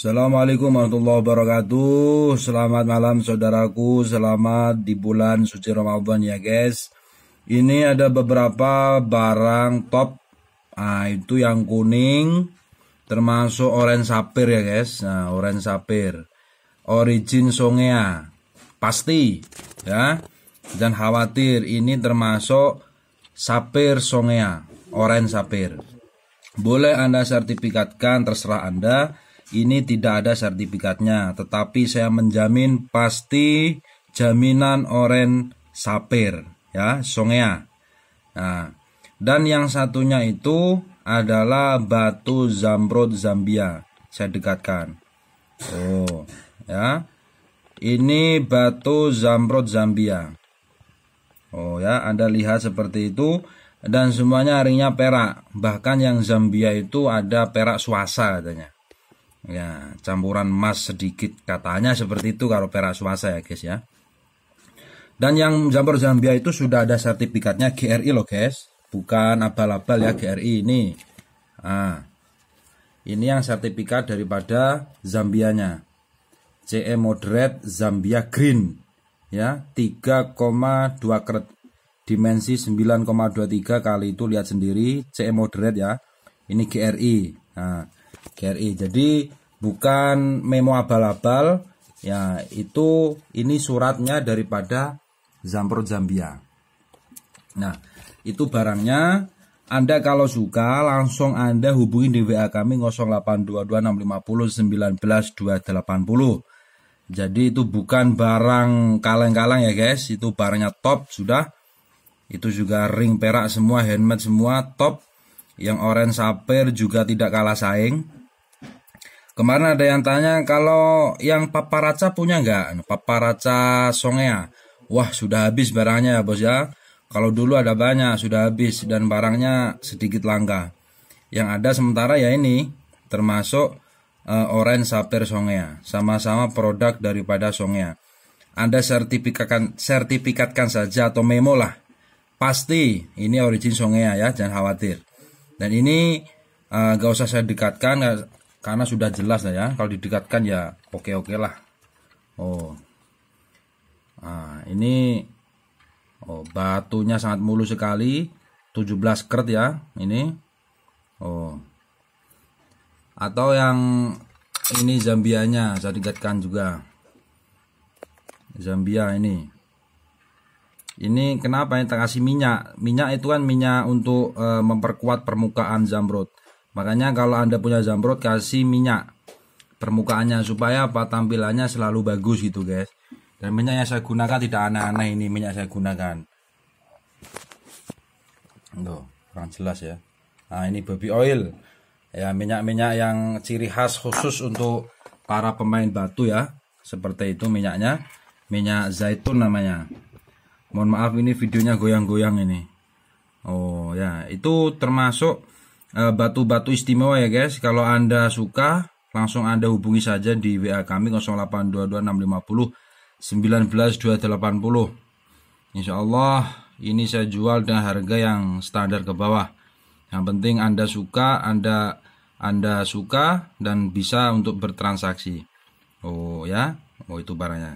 Assalamualaikum warahmatullahi wabarakatuh Selamat malam saudaraku Selamat di bulan suci Ramadan ya guys Ini ada beberapa barang top Nah itu yang kuning Termasuk orange sapir ya guys Nah orange sapir Origin Songea Pasti ya Dan khawatir ini termasuk Sapir Songea Orange sapir Boleh anda sertifikatkan terserah anda ini tidak ada sertifikatnya, tetapi saya menjamin pasti jaminan oren sapir ya, songea. Nah, dan yang satunya itu adalah batu zamrud Zambia. Saya dekatkan. Oh, ya. Ini batu zamrud Zambia. Oh ya, Anda lihat seperti itu dan semuanya ringnya perak. Bahkan yang Zambia itu ada perak suasa katanya ya campuran emas sedikit katanya seperti itu kalau perak swasta ya guys ya dan yang jamur Zambia itu sudah ada sertifikatnya GRI loh guys bukan abal-abal ya GRI ini ah ini yang sertifikat daripada Zambianya CE Moderate Zambia Green ya 3,2 kret dimensi 9,23 kali itu lihat sendiri CE Moderate ya ini GRI nah GRI. Jadi bukan memo abal-abal ya itu ini suratnya daripada Zampro Zambia. Nah, itu barangnya anda kalau suka langsung Anda hubungi di WA kami 082265019280. Jadi itu bukan barang kaleng-kaleng ya guys, itu barangnya top sudah. Itu juga ring perak semua, handmade semua, top. Yang orange sapphire juga tidak kalah saing. Kemarin ada yang tanya kalau yang paparaca punya nggak? Anu, paparaca songea. Wah sudah habis barangnya ya bos ya. Kalau dulu ada banyak sudah habis dan barangnya sedikit langka. Yang ada sementara ya ini termasuk uh, orange sapphire songea. Sama-sama produk daripada songea. Anda sertifikatkan sertifikatkan saja atau memo lah. Pasti ini origin songea ya, jangan khawatir. Dan ini uh, eh, gak usah saya dekatkan karena sudah jelas ya kalau didekatkan ya oke oke lah oh nah, ini oh batunya sangat mulus sekali 17 kert ya ini oh atau yang ini Zambianya saya dekatkan juga Zambia ini ini kenapa yang terkasih minyak minyak itu kan minyak untuk e, memperkuat permukaan zamrud Makanya kalau Anda punya jamrut kasih minyak permukaannya supaya apa tampilannya selalu bagus gitu guys. Dan minyak yang saya gunakan tidak aneh-aneh ini minyak saya gunakan. Tuh, kurang jelas ya. Nah, ini baby oil. Ya, minyak-minyak yang ciri khas khusus untuk para pemain batu ya. Seperti itu minyaknya. Minyak zaitun namanya. Mohon maaf ini videonya goyang-goyang ini. Oh ya, itu termasuk Eh, batu-batu istimewa ya guys. Kalau Anda suka, langsung Anda hubungi saja di WA kami 082265092280. Insya Allah ini saya jual dengan harga yang standar ke bawah. Yang penting Anda suka, Anda Anda suka dan bisa untuk bertransaksi. Oh ya, oh itu barangnya.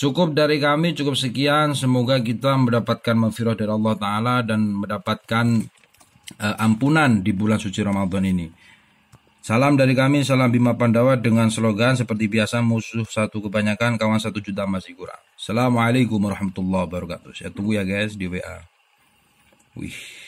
Cukup dari kami, cukup sekian. Semoga kita mendapatkan mafiroh dari Allah Ta'ala dan mendapatkan uh, ampunan di bulan suci Ramadan ini. Salam dari kami, salam Bima Pandawa dengan slogan seperti biasa musuh satu kebanyakan, kawan satu juta masih kurang. Assalamualaikum warahmatullahi wabarakatuh. Saya tunggu ya guys di WA. Wih.